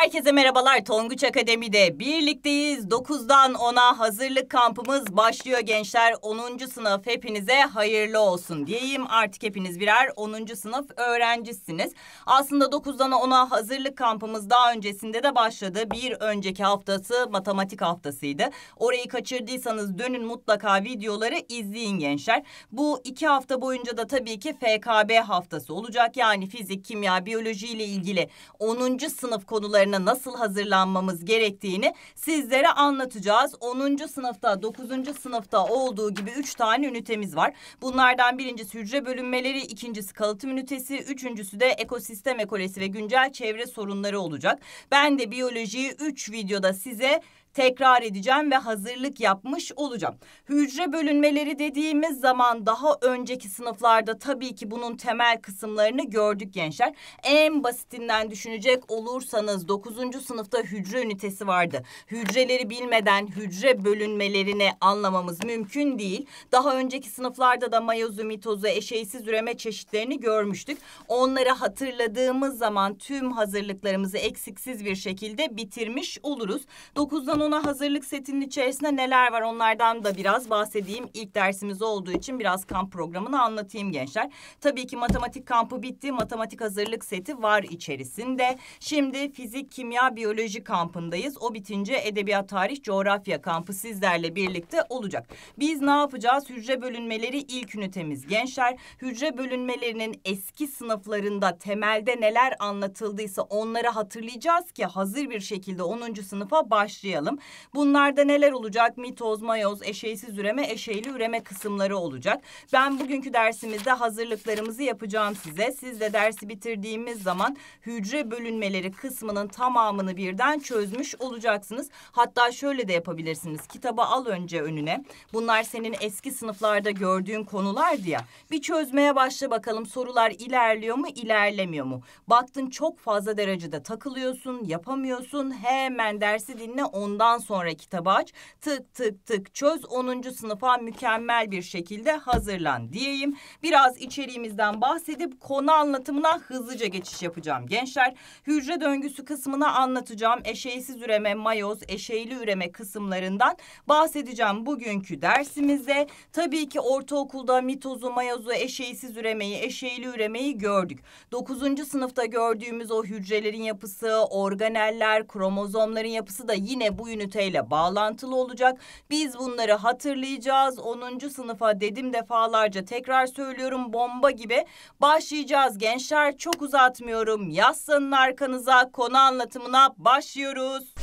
Herkese merhabalar. Tonguç Akademi'de birlikteyiz. 9'dan 10'a hazırlık kampımız başlıyor gençler. 10. sınıf hepinize hayırlı olsun diyeyim. Artık hepiniz birer 10. sınıf öğrencisiniz. Aslında 9'dan 10'a hazırlık kampımız daha öncesinde de başladı. Bir önceki haftası matematik haftasıydı. Orayı kaçırdıysanız dönün mutlaka videoları izleyin gençler. Bu iki hafta boyunca da tabii ki FKB haftası olacak. Yani fizik, kimya, biyoloji ile ilgili 10. sınıf konuları sınavlarına nasıl hazırlanmamız gerektiğini sizlere anlatacağız. 10. sınıfta, 9. sınıfta olduğu gibi 3 tane ünitemiz var. Bunlardan birincisi hücre bölünmeleri, ikincisi kalıtım ünitesi, üçüncüsü de ekosistem ekolesi ve güncel çevre sorunları olacak. Ben de biyolojiyi 3 videoda size tekrar edeceğim ve hazırlık yapmış olacağım. Hücre bölünmeleri dediğimiz zaman daha önceki sınıflarda tabii ki bunun temel kısımlarını gördük gençler. En basitinden düşünecek olursanız 9. sınıfta hücre ünitesi vardı. Hücreleri bilmeden hücre bölünmelerini anlamamız mümkün değil. Daha önceki sınıflarda da mayozu, mitozu, eşeğsiz üreme çeşitlerini görmüştük. Onları hatırladığımız zaman tüm hazırlıklarımızı eksiksiz bir şekilde bitirmiş oluruz. 9'dan Kanuna hazırlık setinin içerisinde neler var onlardan da biraz bahsedeyim. İlk dersimiz olduğu için biraz kamp programını anlatayım gençler. Tabii ki matematik kampı bitti. Matematik hazırlık seti var içerisinde. Şimdi fizik, kimya, biyoloji kampındayız. O bitince edebiyat, tarih, coğrafya kampı sizlerle birlikte olacak. Biz ne yapacağız? Hücre bölünmeleri ilk ünitemiz gençler. Hücre bölünmelerinin eski sınıflarında temelde neler anlatıldıysa onları hatırlayacağız ki hazır bir şekilde 10. sınıfa başlayalım konuşalım. Bunlarda neler olacak? Mitoz, mayoz, eşeğsiz üreme, eşeğli üreme kısımları olacak. Ben bugünkü dersimizde hazırlıklarımızı yapacağım size. Siz de dersi bitirdiğimiz zaman hücre bölünmeleri kısmının tamamını birden çözmüş olacaksınız. Hatta şöyle de yapabilirsiniz. Kitabı al önce önüne. Bunlar senin eski sınıflarda gördüğün konulardı ya. Bir çözmeye başla bakalım sorular ilerliyor mu ilerlemiyor mu? Baktın çok fazla derecede takılıyorsun yapamıyorsun hemen dersi dinle ondan ondan sonra kitabı aç. Tık tık tık çöz 10. sınıfa mükemmel bir şekilde hazırlan diyeyim. Biraz içeriğimizden bahsedip konu anlatımına hızlıca geçiş yapacağım gençler. Hücre döngüsü kısmını anlatacağım. Eşeğsiz üreme, mayoz, eşeğli üreme kısımlarından bahsedeceğim bugünkü dersimizde. Tabii ki ortaokulda mitozu, mayozu, eşeğsiz üremeyi, eşeğli üremeyi gördük. Dokuzuncu sınıfta gördüğümüz o hücrelerin yapısı, organeller, kromozomların yapısı da yine bu üniteyle bağlantılı olacak. Biz bunları hatırlayacağız. 10. sınıfa dedim defalarca tekrar söylüyorum bomba gibi başlayacağız gençler. Çok uzatmıyorum. Yaslanın arkanıza konu anlatımına başlıyoruz.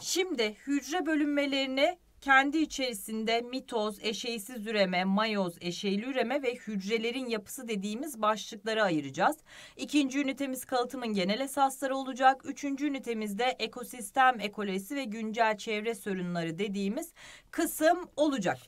Şimdi hücre bölünmelerini kendi içerisinde mitoz, eşeysiz üreme, mayoz, eşeyli üreme ve hücrelerin yapısı dediğimiz başlıkları ayıracağız. İkinci ünitemiz kalıtımın genel esasları olacak. Üçüncü ünitemizde ekosistem ekolojisi ve güncel çevre sorunları dediğimiz kısım olacak.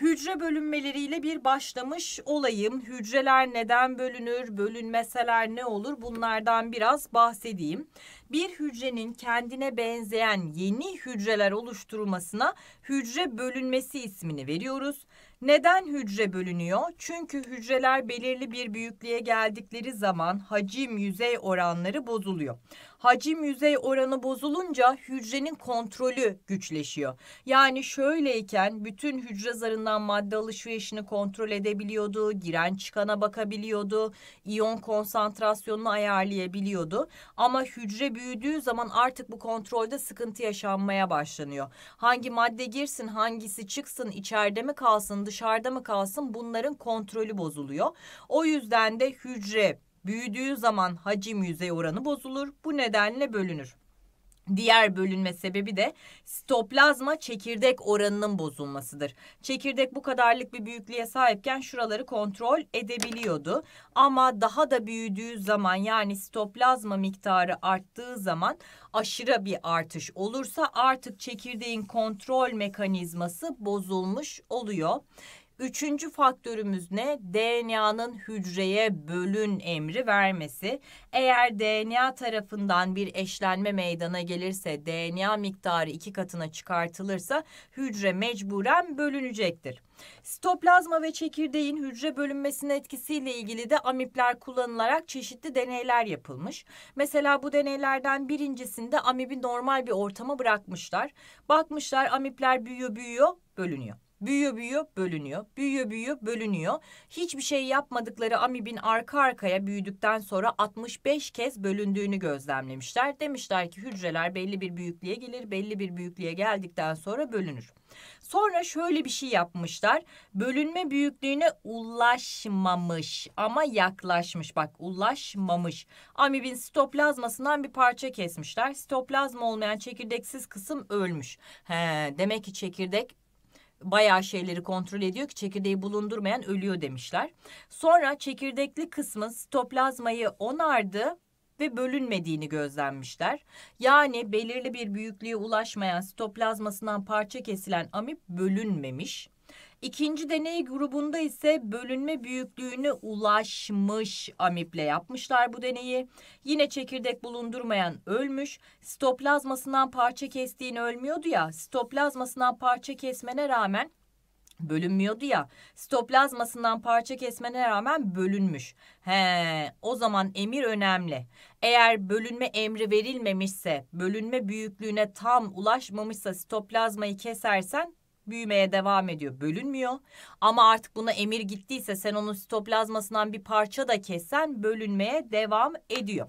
Hücre bölünmeleriyle bir başlamış olayım. Hücreler neden bölünür, bölünmeseler ne olur bunlardan biraz bahsedeyim bir hücrenin kendine benzeyen yeni hücreler oluşturulmasına hücre bölünmesi ismini veriyoruz. Neden hücre bölünüyor? Çünkü hücreler belirli bir büyüklüğe geldikleri zaman hacim yüzey oranları bozuluyor hacim yüzey oranı bozulunca hücrenin kontrolü güçleşiyor. Yani şöyleyken bütün hücre zarından madde alışverişini kontrol edebiliyordu, giren çıkana bakabiliyordu, iyon konsantrasyonunu ayarlayabiliyordu. Ama hücre büyüdüğü zaman artık bu kontrolde sıkıntı yaşanmaya başlanıyor. Hangi madde girsin, hangisi çıksın, içeride mi kalsın, dışarıda mı kalsın bunların kontrolü bozuluyor. O yüzden de hücre Büyüdüğü zaman hacim yüzey oranı bozulur. Bu nedenle bölünür. Diğer bölünme sebebi de sitoplazma çekirdek oranının bozulmasıdır. Çekirdek bu kadarlık bir büyüklüğe sahipken şuraları kontrol edebiliyordu. Ama daha da büyüdüğü zaman yani sitoplazma miktarı arttığı zaman aşırı bir artış olursa artık çekirdeğin kontrol mekanizması bozulmuş oluyor. Üçüncü faktörümüz ne? DNA'nın hücreye bölün emri vermesi. Eğer DNA tarafından bir eşlenme meydana gelirse DNA miktarı iki katına çıkartılırsa hücre mecburen bölünecektir. Sitoplazma ve çekirdeğin hücre bölünmesinin etkisiyle ilgili de amipler kullanılarak çeşitli deneyler yapılmış. Mesela bu deneylerden birincisinde amibi normal bir ortama bırakmışlar. Bakmışlar amipler büyüyor büyüyor bölünüyor. Büyüyor büyüyor bölünüyor. Büyüyor büyüyor bölünüyor. Hiçbir şey yapmadıkları amibin arka arkaya büyüdükten sonra 65 kez bölündüğünü gözlemlemişler. Demişler ki hücreler belli bir büyüklüğe gelir. Belli bir büyüklüğe geldikten sonra bölünür. Sonra şöyle bir şey yapmışlar. Bölünme büyüklüğüne ulaşmamış ama yaklaşmış. Bak ulaşmamış. Amibin sitoplazmasından bir parça kesmişler. Sitoplazma olmayan çekirdeksiz kısım ölmüş. He, demek ki çekirdek bayağı şeyleri kontrol ediyor ki çekirdeği bulundurmayan ölüyor demişler. Sonra çekirdekli kısmın sitoplazmayı onardı ve bölünmediğini gözlenmişler. Yani belirli bir büyüklüğe ulaşmayan sitoplazmasından parça kesilen amip bölünmemiş. İkinci deney grubunda ise bölünme büyüklüğüne ulaşmış amiple yapmışlar bu deneyi. Yine çekirdek bulundurmayan ölmüş, stoplazmasından parça kestiğini ölmüyordu ya, stoplazmasından parça kesmene rağmen bölünmüyordu ya. Stoplazmasından parça kesmene rağmen bölünmüş. He, o zaman emir önemli. Eğer bölünme emri verilmemişse, bölünme büyüklüğüne tam ulaşmamışsa stoplazmayı kesersen büyümeye devam ediyor. Bölünmüyor. Ama artık buna emir gittiyse sen onun sitoplazmasından bir parça da kessen bölünmeye devam ediyor.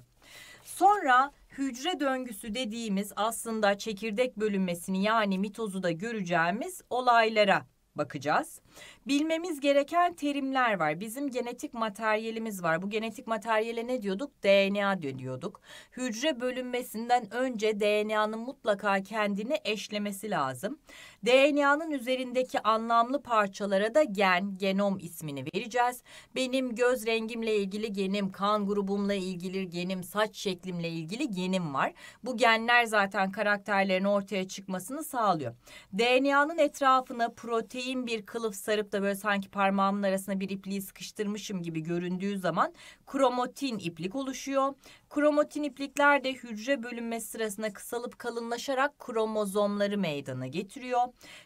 Sonra hücre döngüsü dediğimiz aslında çekirdek bölünmesini yani mitozu da göreceğimiz olaylara bakacağız. Bilmemiz gereken terimler var. Bizim genetik materyalimiz var. Bu genetik materyale ne diyorduk? DNA diyorduk. Hücre bölünmesinden önce DNA'nın mutlaka kendini eşlemesi lazım. DNA'nın üzerindeki anlamlı parçalara da gen, genom ismini vereceğiz. Benim göz rengimle ilgili genim, kan grubumla ilgili genim, saç şeklimle ilgili genim var. Bu genler zaten karakterlerin ortaya çıkmasını sağlıyor. DNA'nın etrafına protein kalın bir kılıf sarıp da böyle sanki parmağımın arasına bir ipliği sıkıştırmışım gibi göründüğü zaman kromotin iplik oluşuyor Kromatin iplikler de hücre bölünmesi sırasında kısalıp kalınlaşarak kromozomları meydana getiriyor.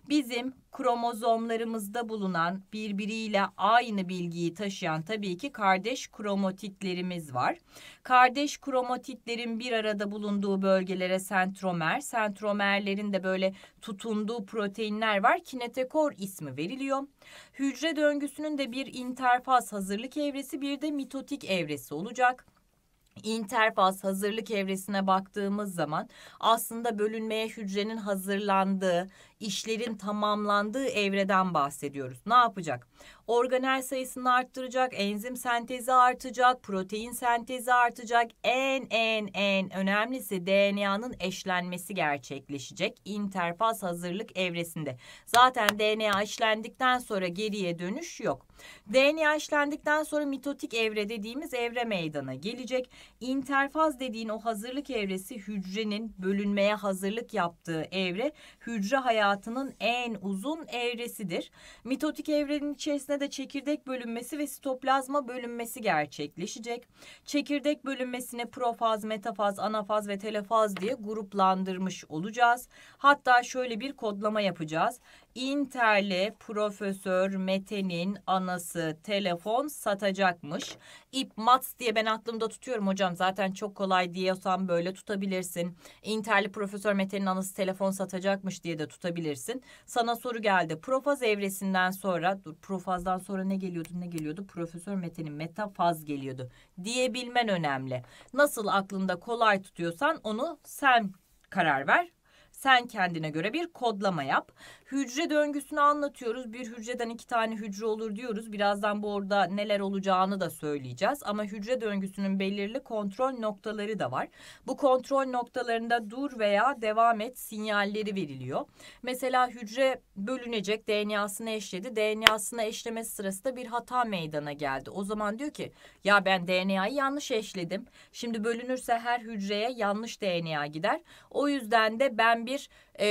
Bizim kromozomlarımızda bulunan birbiriyle aynı bilgiyi taşıyan tabii ki kardeş kromotitlerimiz var. Kardeş kromotitlerin bir arada bulunduğu bölgelere sentromer, sentromerlerin de böyle tutunduğu proteinler var. Kinetekor ismi veriliyor. Hücre döngüsünün de bir interfaz hazırlık evresi bir de mitotik evresi olacak interfaz hazırlık evresine baktığımız zaman aslında bölünmeye hücrenin hazırlandığı işlerin tamamlandığı evreden bahsediyoruz. Ne yapacak? Organel sayısını arttıracak, enzim sentezi artacak, protein sentezi artacak. En en en önemlisi DNA'nın eşlenmesi gerçekleşecek interfaz hazırlık evresinde. Zaten DNA işlendikten sonra geriye dönüş yok. DNA işlendikten sonra mitotik evre dediğimiz evre meydana gelecek. İnterfaz dediğin o hazırlık evresi hücrenin bölünmeye hazırlık yaptığı evre hücre hayatı hayatının en uzun evresidir. Mitotik evrenin içerisinde de çekirdek bölünmesi ve sitoplazma bölünmesi gerçekleşecek. Çekirdek bölünmesine profaz, metafaz, anafaz ve telefaz diye gruplandırmış olacağız. Hatta şöyle bir kodlama yapacağız. Inter'le Profesör Mete'nin anası telefon satacakmış. İp Mats diye ben aklımda tutuyorum hocam zaten çok kolay diyorsan böyle tutabilirsin. Inter'li Profesör Mete'nin anası telefon satacakmış diye de tutabilirsin. Sana soru geldi. Profaz evresinden sonra dur profazdan sonra ne geliyordu ne geliyordu? Profesör Mete'nin metafaz geliyordu. Diyebilmen önemli. Nasıl aklında kolay tutuyorsan onu sen karar ver sen kendine göre bir kodlama yap. Hücre döngüsünü anlatıyoruz. Bir hücreden iki tane hücre olur diyoruz. Birazdan bu orada neler olacağını da söyleyeceğiz. Ama hücre döngüsünün belirli kontrol noktaları da var. Bu kontrol noktalarında dur veya devam et sinyalleri veriliyor. Mesela hücre bölünecek DNA'sını eşledi. DNA'sını eşleme sırasında bir hata meydana geldi. O zaman diyor ki ya ben DNA'yı yanlış eşledim. Şimdi bölünürse her hücreye yanlış DNA gider. O yüzden de ben bir bir e,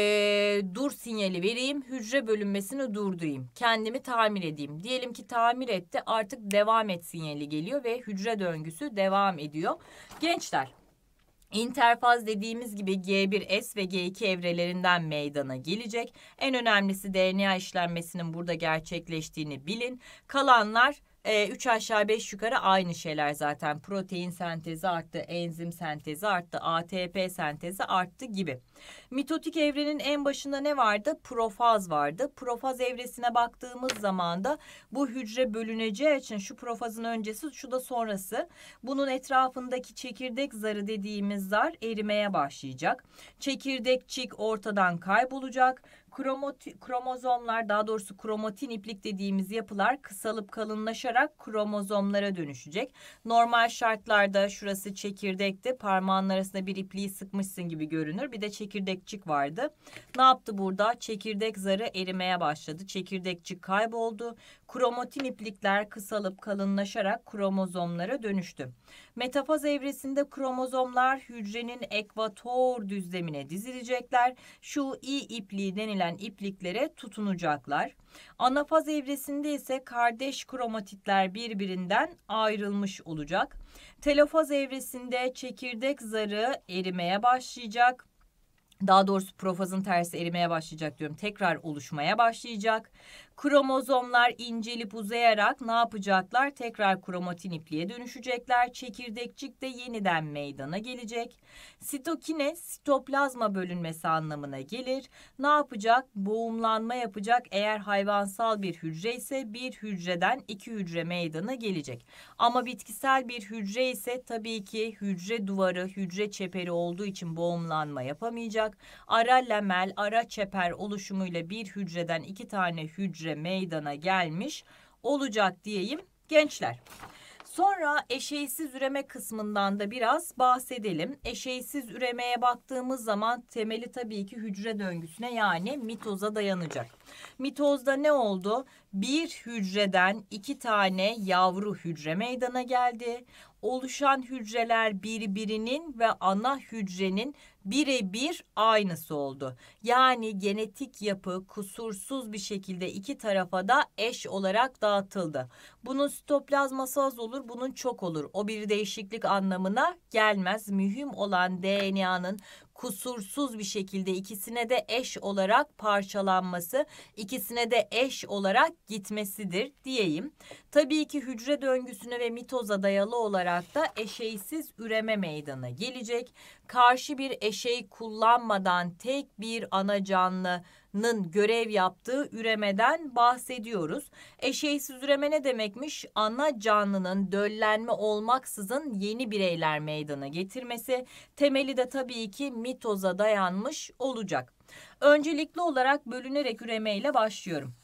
dur sinyali vereyim, hücre bölünmesini durdurayım, kendimi tamir edeyim. Diyelim ki tamir etti artık devam et sinyali geliyor ve hücre döngüsü devam ediyor. Gençler interfaz dediğimiz gibi G1S ve G2 evrelerinden meydana gelecek. En önemlisi DNA işlenmesinin burada gerçekleştiğini bilin. Kalanlar e, üç aşağı beş yukarı aynı şeyler zaten. Protein sentezi arttı, enzim sentezi arttı, ATP sentezi arttı gibi. Mitotik evrenin en başında ne vardı? Profaz vardı. Profaz evresine baktığımız zaman da bu hücre bölüneceği için şu profazın öncesi şu da sonrası. Bunun etrafındaki çekirdek zarı dediğimiz zar erimeye başlayacak. Çekirdekçik ortadan kaybolacak. Kromoti, kromozomlar daha doğrusu kromatin iplik dediğimiz yapılar kısalıp kalınlaşarak kromozomlara dönüşecek. Normal şartlarda şurası çekirdekti. Parmağın arasında bir ipliği sıkmışsın gibi görünür. Bir de çekirdekçik vardı. Ne yaptı burada? Çekirdek zarı erimeye başladı. Çekirdekçik kayboldu. Kromatin iplikler kısalıp kalınlaşarak kromozomlara dönüştü. Metafaz evresinde kromozomlar hücrenin ekvator düzlemine dizilecekler. Şu i ipliği denilen gösteren ipliklere tutunacaklar. Anafaz evresinde ise kardeş kromatitler birbirinden ayrılmış olacak. Telofaz evresinde çekirdek zarı erimeye başlayacak. Daha doğrusu profazın tersi erimeye başlayacak diyorum. Tekrar oluşmaya başlayacak. Kromozomlar incelip uzayarak ne yapacaklar? Tekrar kromatin ipliğe dönüşecekler. Çekirdekçik de yeniden meydana gelecek. Sitokine sitoplazma bölünmesi anlamına gelir. Ne yapacak? Boğumlanma yapacak. Eğer hayvansal bir hücre ise bir hücreden iki hücre meydana gelecek. Ama bitkisel bir hücre ise tabii ki hücre duvarı, hücre çeperi olduğu için boğumlanma yapamayacak. Ara lemel ara çeper oluşumuyla bir hücreden iki tane hücre hücre meydana gelmiş olacak diyeyim gençler. Sonra eşeğsiz üreme kısmından da biraz bahsedelim. Eşeğsiz üremeye baktığımız zaman temeli tabii ki hücre döngüsüne yani mitoza dayanacak. Mitozda ne oldu? Bir hücreden iki tane yavru hücre meydana geldi. Oluşan hücreler birbirinin ve ana hücrenin birebir aynısı oldu. Yani genetik yapı kusursuz bir şekilde iki tarafa da eş olarak dağıtıldı. Bunun sitoplazması az olur, bunun çok olur. O bir değişiklik anlamına gelmez. Mühim olan DNA'nın kusursuz bir şekilde ikisine de eş olarak parçalanması, ikisine de eş olarak gitmesidir diyeyim. Tabii ki hücre döngüsüne ve mitoza dayalı olarak da eşeysiz üreme meydana gelecek. Karşı bir eşey kullanmadan tek bir ana canlı nın görev yaptığı üremeden bahsediyoruz. Eşeğsiz üreme ne demekmiş? Ana canlının döllenme olmaksızın yeni bireyler meydana getirmesi. Temeli de tabii ki mitoza dayanmış olacak. Öncelikli olarak bölünerek üremeyle başlıyorum.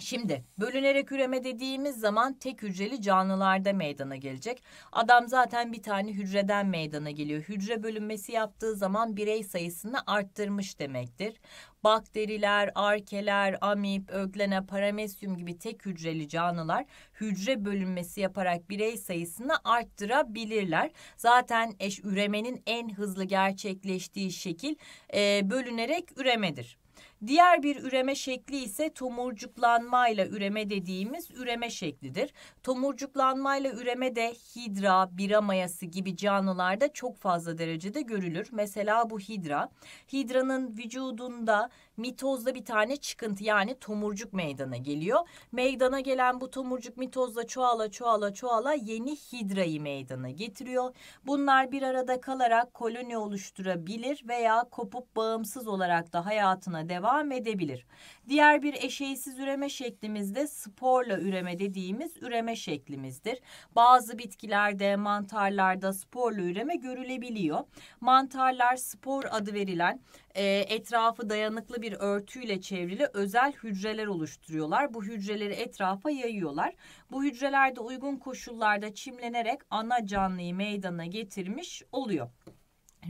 Şimdi bölünerek üreme dediğimiz zaman tek hücreli canlılarda meydana gelecek. Adam zaten bir tane hücreden meydana geliyor. Hücre bölünmesi yaptığı zaman birey sayısını arttırmış demektir. Bakteriler, arkeler, amip, öglene, paramesyum gibi tek hücreli canlılar hücre bölünmesi yaparak birey sayısını arttırabilirler. Zaten eş üremenin en hızlı gerçekleştiği şekil e, bölünerek üremedir. Diğer bir üreme şekli ise tomurcuklanmayla üreme dediğimiz üreme şeklidir. Tomurcuklanmayla üreme de hidra, bira mayası gibi canlılarda çok fazla derecede görülür. Mesela bu hidra. Hidranın vücudunda mitozda bir tane çıkıntı yani tomurcuk meydana geliyor. Meydana gelen bu tomurcuk mitozla çoğala çoğala çoğala yeni hidrayı meydana getiriyor. Bunlar bir arada kalarak koloni oluşturabilir veya kopup bağımsız olarak da hayatına devam devam edebilir. Diğer bir eşeğsiz üreme şeklimizde sporla üreme dediğimiz üreme şeklimizdir. Bazı bitkilerde, mantarlarda sporla üreme görülebiliyor. Mantarlar spor adı verilen e, etrafı dayanıklı bir örtüyle çevrili özel hücreler oluşturuyorlar. Bu hücreleri etrafa yayıyorlar. Bu hücrelerde uygun koşullarda çimlenerek ana canlıyı meydana getirmiş oluyor.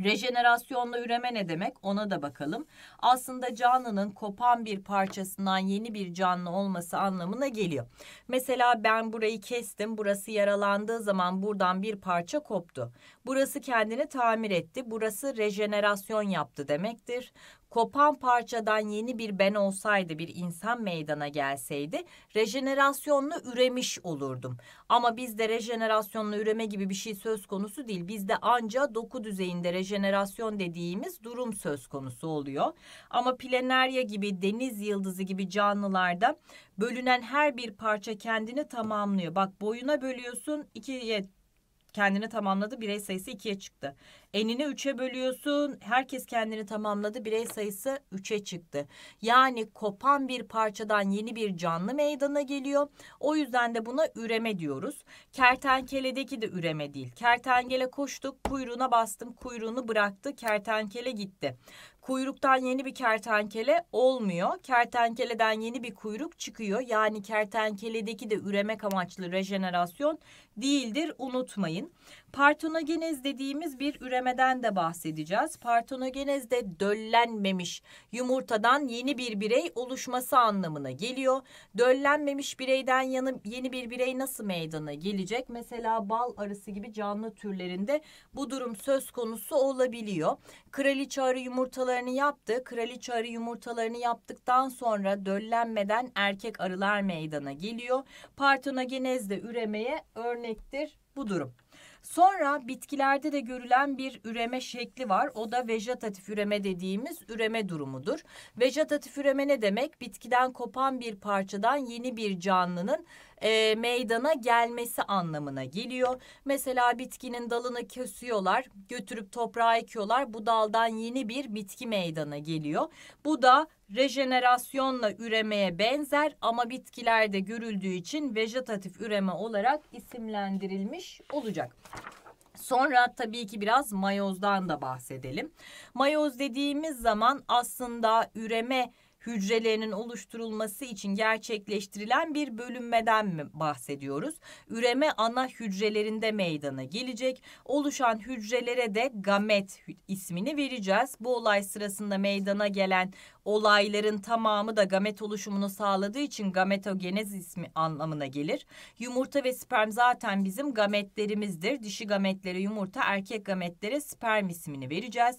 Rejenerasyonla üreme ne demek ona da bakalım. Aslında canlının kopan bir parçasından yeni bir canlı olması anlamına geliyor. Mesela ben burayı kestim burası yaralandığı zaman buradan bir parça koptu. Burası kendini tamir etti burası rejenerasyon yaptı demektir kopan parçadan yeni bir ben olsaydı, bir insan meydana gelseydi rejenerasyonlu üremiş olurdum. Ama bizde rejenerasyonlu üreme gibi bir şey söz konusu değil. Bizde anca doku düzeyinde rejenerasyon dediğimiz durum söz konusu oluyor. Ama planerya gibi, deniz yıldızı gibi canlılarda bölünen her bir parça kendini tamamlıyor. Bak boyuna bölüyorsun, ikiye kendini tamamladı. Birey sayısı ikiye çıktı. Enini 3'e bölüyorsun. Herkes kendini tamamladı. Birey sayısı 3'e çıktı. Yani kopan bir parçadan yeni bir canlı meydana geliyor. O yüzden de buna üreme diyoruz. Kertenkeledeki de üreme değil. Kertenkele koştuk, kuyruğuna bastım, kuyruğunu bıraktı, kertenkele gitti. Kuyruktan yeni bir kertenkele olmuyor. Kertenkeleden yeni bir kuyruk çıkıyor. Yani kertenkeledeki de üremek amaçlı rejenerasyon değildir unutmayın. Partonogenez dediğimiz bir üremeden de bahsedeceğiz. Partonogenez de döllenmemiş yumurtadan yeni bir birey oluşması anlamına geliyor. Döllenmemiş bireyden yanı, yeni bir birey nasıl meydana gelecek? Mesela bal arısı gibi canlı türlerinde bu durum söz konusu olabiliyor. Kraliçe arı yumurtalarını yaptı. Kraliçe arı yumurtalarını yaptıktan sonra döllenmeden erkek arılar meydana geliyor. Partonogenez de üremeye örnektir bu durum. Sonra bitkilerde de görülen bir üreme şekli var. O da vejetatif üreme dediğimiz üreme durumudur. Vejetatif üreme ne demek? Bitkiden kopan bir parçadan yeni bir canlının e, meydana gelmesi anlamına geliyor. Mesela bitkinin dalını kesiyorlar, götürüp toprağa ekiyorlar. Bu daldan yeni bir bitki meydana geliyor. Bu da rejenerasyonla üremeye benzer ama bitkilerde görüldüğü için vejetatif üreme olarak isimlendirilmiş olacak. Sonra tabii ki biraz mayozdan da bahsedelim. Mayoz dediğimiz zaman aslında üreme hücrelerinin oluşturulması için gerçekleştirilen bir bölünmeden mi bahsediyoruz? Üreme ana hücrelerinde meydana gelecek. Oluşan hücrelere de gamet ismini vereceğiz. Bu olay sırasında meydana gelen olayların tamamı da gamet oluşumunu sağladığı için gametogenez ismi anlamına gelir. Yumurta ve sperm zaten bizim gametlerimizdir. Dişi gametlere yumurta, erkek gametlere sperm ismini vereceğiz.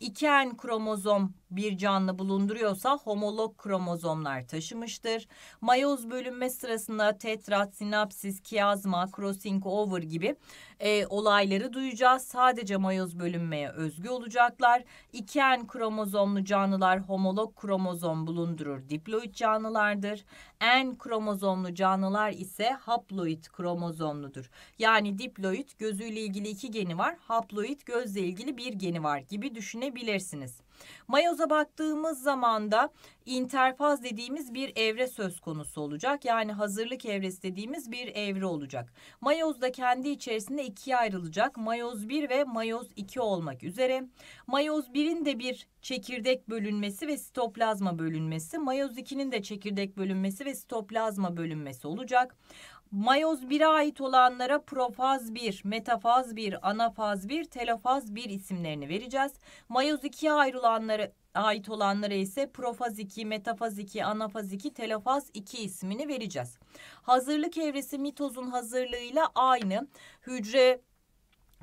İki en kromozom bir canlı bulunduruyorsa homolog kromozomlar taşımıştır. Mayoz bölünme sırasında tetrat, sinapsis, kiazma, crossing over gibi e, olayları duyacağız. Sadece mayoz bölünmeye özgü olacaklar. İki en kromozomlu canlılar homolog kromozom bulundurur. Diploid canlılardır. En kromozomlu canlılar ise haploid kromozomludur. Yani diploid gözüyle ilgili iki geni var. Haploid gözle ilgili bir geni var gibi düşünebilirsiniz. Mayoza baktığımız zaman da interfaz dediğimiz bir evre söz konusu olacak. Yani hazırlık evresi dediğimiz bir evre olacak. Mayoz da kendi içerisinde ikiye ayrılacak. Mayoz 1 ve mayoz 2 olmak üzere. Mayoz 1'in de bir çekirdek bölünmesi ve sitoplazma bölünmesi. Mayoz 2'nin de çekirdek bölünmesi ve sitoplazma bölünmesi olacak. Mayoz 1'e ait olanlara profaz 1, metafaz 1, anafaz 1, telofaz 1 isimlerini vereceğiz. Mayoz 2'ye ayrılanlara ait olanlara ise profaz 2, metafaz 2, anafaz 2, telofaz 2 ismini vereceğiz. Hazırlık evresi mitozun hazırlığıyla aynı. Hücre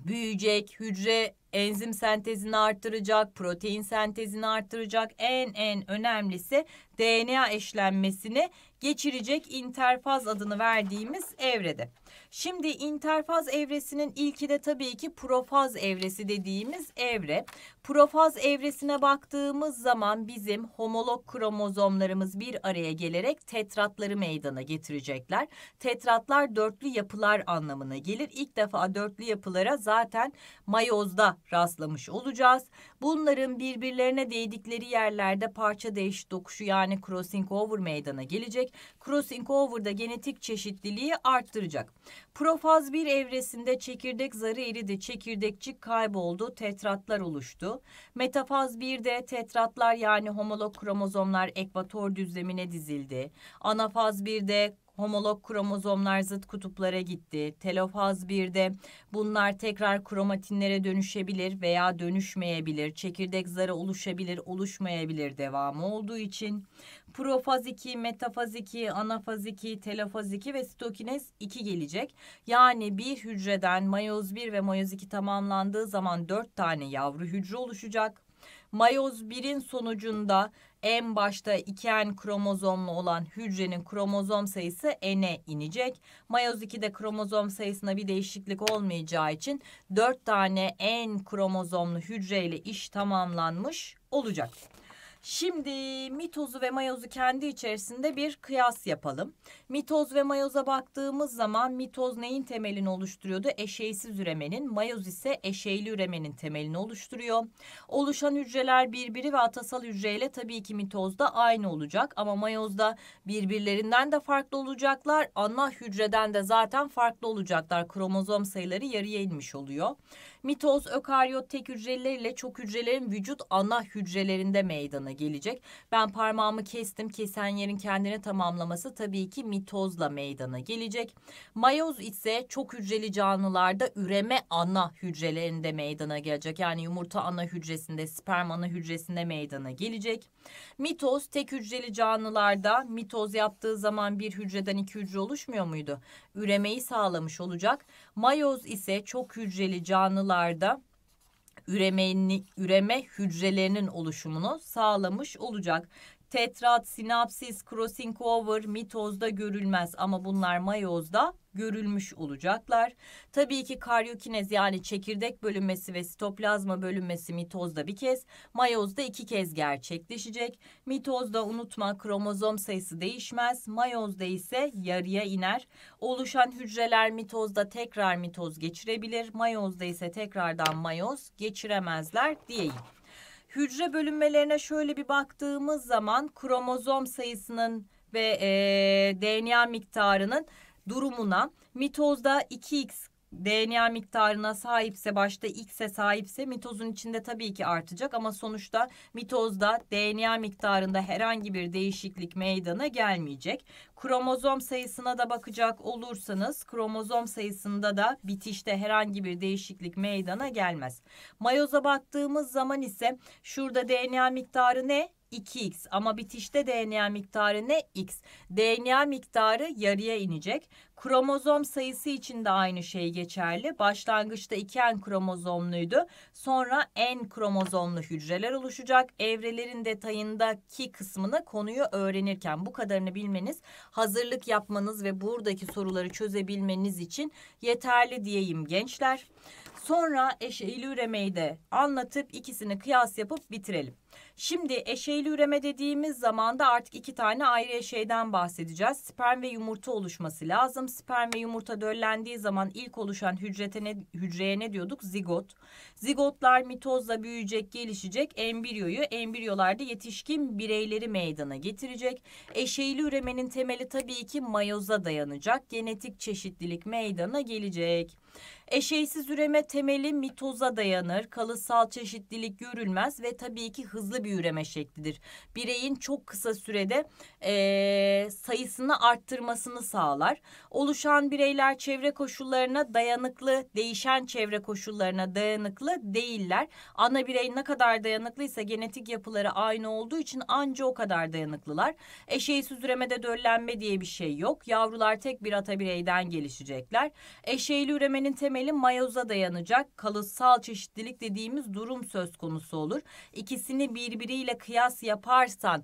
büyüyecek, hücre enzim sentezini arttıracak, protein sentezini arttıracak. En en önemlisi DNA eşlenmesini geçirecek interfaz adını verdiğimiz evrede. Şimdi interfaz evresinin ilki de tabii ki profaz evresi dediğimiz evre. Profaz evresine baktığımız zaman bizim homolog kromozomlarımız bir araya gelerek tetratları meydana getirecekler. Tetratlar dörtlü yapılar anlamına gelir. İlk defa dörtlü yapılara zaten mayozda rastlamış olacağız. Bunların birbirlerine değdikleri yerlerde parça değiş dokuşu yani crossing over meydana gelecek. Crossing over'da genetik çeşitliliği arttıracak. Profaz bir evresinde çekirdek zarı eridi, çekirdekçik kayboldu, tetratlar oluştu. Metafaz 1'de tetratlar yani homolog kromozomlar ekvator düzlemine dizildi. Anafaz 1'de homolog kromozomlar zıt kutuplara gitti. Telofaz 1'de bunlar tekrar kromatinlere dönüşebilir veya dönüşmeyebilir. Çekirdek zarı oluşabilir, oluşmayabilir devamı olduğu için. Profaz 2, metafaz 2, anafaz 2, telofaz 2 ve stokinez 2 gelecek. Yani bir hücreden mayoz 1 ve mayoz 2 tamamlandığı zaman 4 tane yavru hücre oluşacak. Mayoz 1'in sonucunda en başta 2N kromozomlu olan hücrenin kromozom sayısı N'e inecek. Mayoz 2'de kromozom sayısına bir değişiklik olmayacağı için 4 tane N kromozomlu hücreyle iş tamamlanmış olacak. Şimdi mitozu ve mayozu kendi içerisinde bir kıyas yapalım. Mitoz ve mayoza baktığımız zaman mitoz neyin temelini oluşturuyordu? Eşeğsiz üremenin, mayoz ise eşeğli üremenin temelini oluşturuyor. Oluşan hücreler birbiri ve atasal hücreyle tabii ki mitozda aynı olacak ama mayozda birbirlerinden de farklı olacaklar. Ana hücreden de zaten farklı olacaklar. Kromozom sayıları yarıya inmiş oluyor. Mitoz, ökaryot tek hücreler ile çok hücrelerin vücut ana hücrelerinde meydana gelecek. Ben parmağımı kestim. Kesen yerin kendini tamamlaması tabii ki mitozla meydana gelecek. Mayoz ise çok hücreli canlılarda üreme ana hücrelerinde meydana gelecek. Yani yumurta ana hücresinde, sperm ana hücresinde meydana gelecek. Mitoz tek hücreli canlılarda mitoz yaptığı zaman bir hücreden iki hücre oluşmuyor muydu? Üremeyi sağlamış olacak. Mayoz ise çok hücreli canlılarda üreme, üreme hücrelerinin oluşumunu sağlamış olacak. Tetrat, sinapsis, crossing over mitozda görülmez ama bunlar mayozda görülmüş olacaklar. Tabii ki karyokinez yani çekirdek bölünmesi ve sitoplazma bölünmesi mitozda bir kez, mayozda iki kez gerçekleşecek. Mitozda unutma kromozom sayısı değişmez, mayozda ise yarıya iner. Oluşan hücreler mitozda tekrar mitoz geçirebilir, mayozda ise tekrardan mayoz geçiremezler diyeyim. Hücre bölünmelerine şöyle bir baktığımız zaman kromozom sayısının ve e, DNA miktarının durumuna mitozda 2x DNA miktarına sahipse başta X'e sahipse mitozun içinde tabii ki artacak ama sonuçta mitozda DNA miktarında herhangi bir değişiklik meydana gelmeyecek. Kromozom sayısına da bakacak olursanız kromozom sayısında da bitişte herhangi bir değişiklik meydana gelmez. Mayoza baktığımız zaman ise şurada DNA miktarı ne? 2x ama bitişte DNA miktarı ne? x. DNA miktarı yarıya inecek. Kromozom sayısı için de aynı şey geçerli. Başlangıçta 2N kromozomluydu. Sonra N kromozomlu hücreler oluşacak. Evrelerin detayındaki kısmını konuyu öğrenirken bu kadarını bilmeniz, hazırlık yapmanız ve buradaki soruları çözebilmeniz için yeterli diyeyim gençler. Sonra eşeğili üremeyi de anlatıp ikisini kıyas yapıp bitirelim. Şimdi eşeyli üreme dediğimiz zamanda artık iki tane ayrı eşeyden bahsedeceğiz. Sperm ve yumurta oluşması lazım. Sperm ve yumurta döllendiği zaman ilk oluşan ne, hücreye ne diyorduk? Zigot. Zigotlar mitozla büyüyecek, gelişecek embriyoyu. Embriyolarda yetişkin bireyleri meydana getirecek. Eşeyli üremenin temeli tabii ki mayoza dayanacak. Genetik çeşitlilik meydana gelecek. Eşeğsiz üreme temeli mitoza dayanır, kalıtsal çeşitlilik görülmez ve tabii ki hızlı bir üreme şeklidir. Bireyin çok kısa sürede e, sayısını arttırmasını sağlar. Oluşan bireyler çevre koşullarına dayanıklı, değişen çevre koşullarına dayanıklı değiller. Ana birey ne kadar dayanıklıysa genetik yapıları aynı olduğu için anca o kadar dayanıklılar. Eşeğsiz üremede döllenme diye bir şey yok. Yavrular tek bir ata bireyden gelişecekler. Eşeğli üremenin temeli temeli mayoza dayanacak kalıtsal çeşitlilik dediğimiz durum söz konusu olur. İkisini birbiriyle kıyas yaparsan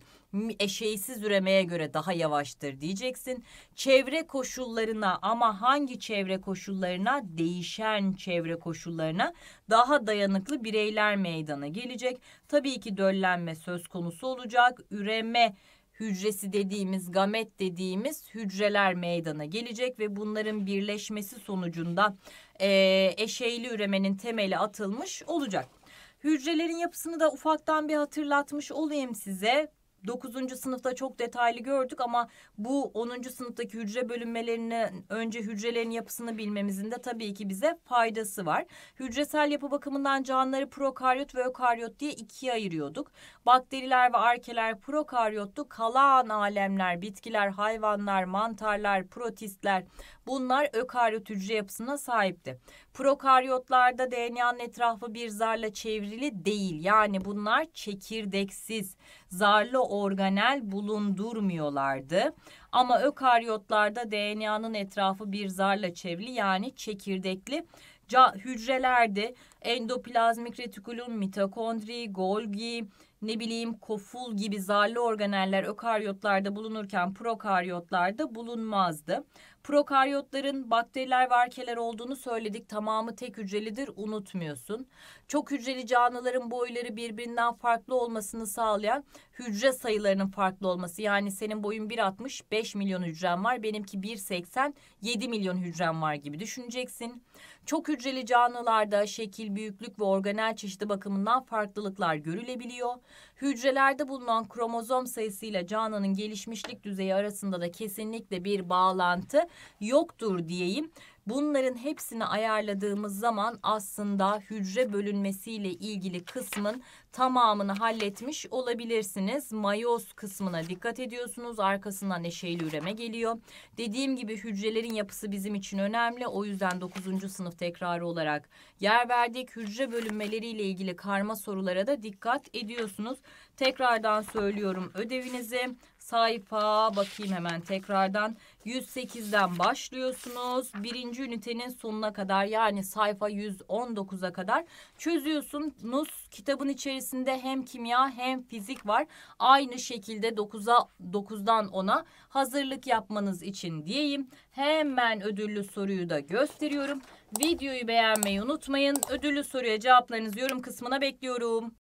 eşeğsiz üremeye göre daha yavaştır diyeceksin. Çevre koşullarına ama hangi çevre koşullarına değişen çevre koşullarına daha dayanıklı bireyler meydana gelecek. Tabii ki döllenme söz konusu olacak. Üreme hücresi dediğimiz gamet dediğimiz hücreler meydana gelecek ve bunların birleşmesi sonucunda e, eşeyli üremenin temeli atılmış olacak. Hücrelerin yapısını da ufaktan bir hatırlatmış olayım size. 9. sınıfta çok detaylı gördük ama bu 10. sınıftaki hücre bölünmelerini önce hücrelerin yapısını bilmemizin de tabii ki bize faydası var. Hücresel yapı bakımından canlıları prokaryot ve ökaryot diye ikiye ayırıyorduk. Bakteriler ve arkeler prokaryottu. Kalan alemler, bitkiler, hayvanlar, mantarlar, protistler bunlar ökaryot hücre yapısına sahipti. Prokaryotlarda DNA'nın etrafı bir zarla çevrili değil. Yani bunlar çekirdeksiz zarlı organel bulundurmuyorlardı. Ama ökaryotlarda DNA'nın etrafı bir zarla çevrili yani çekirdekli hücrelerdi endoplazmik retikulum, mitokondri, Golgi, ne bileyim koful gibi zarlı organeller ökaryotlarda bulunurken prokaryotlarda bulunmazdı. Prokaryotların bakteriler ve arkeler olduğunu söyledik. Tamamı tek hücrelidir unutmuyorsun. Çok hücreli canlıların boyları birbirinden farklı olmasını sağlayan hücre sayılarının farklı olması. Yani senin boyun 165 milyon hücrem var. Benimki 187 milyon hücrem var gibi düşüneceksin. Çok hücreli canlılarda şekil büyüklük ve organel çeşidi bakımından farklılıklar görülebiliyor. Hücrelerde bulunan kromozom sayısıyla canlının gelişmişlik düzeyi arasında da kesinlikle bir bağlantı yoktur diyeyim. Bunların hepsini ayarladığımız zaman aslında hücre bölünmesiyle ilgili kısmın tamamını halletmiş olabilirsiniz. Mayoz kısmına dikkat ediyorsunuz. Arkasından eşeyli üreme geliyor. Dediğim gibi hücrelerin yapısı bizim için önemli. O yüzden 9. sınıf tekrarı olarak yer verdik. Hücre bölünmeleriyle ilgili karma sorulara da dikkat ediyorsunuz. Tekrardan söylüyorum ödevinizi Sayfa bakayım hemen tekrardan. 108'den başlıyorsunuz. Birinci ünitenin sonuna kadar yani sayfa 119'a kadar çözüyorsunuz. Kitabın içerisinde hem kimya hem fizik var. Aynı şekilde 9'a 9'dan 10'a hazırlık yapmanız için diyeyim. Hemen ödüllü soruyu da gösteriyorum. Videoyu beğenmeyi unutmayın. Ödüllü soruya cevaplarınızı yorum kısmına bekliyorum.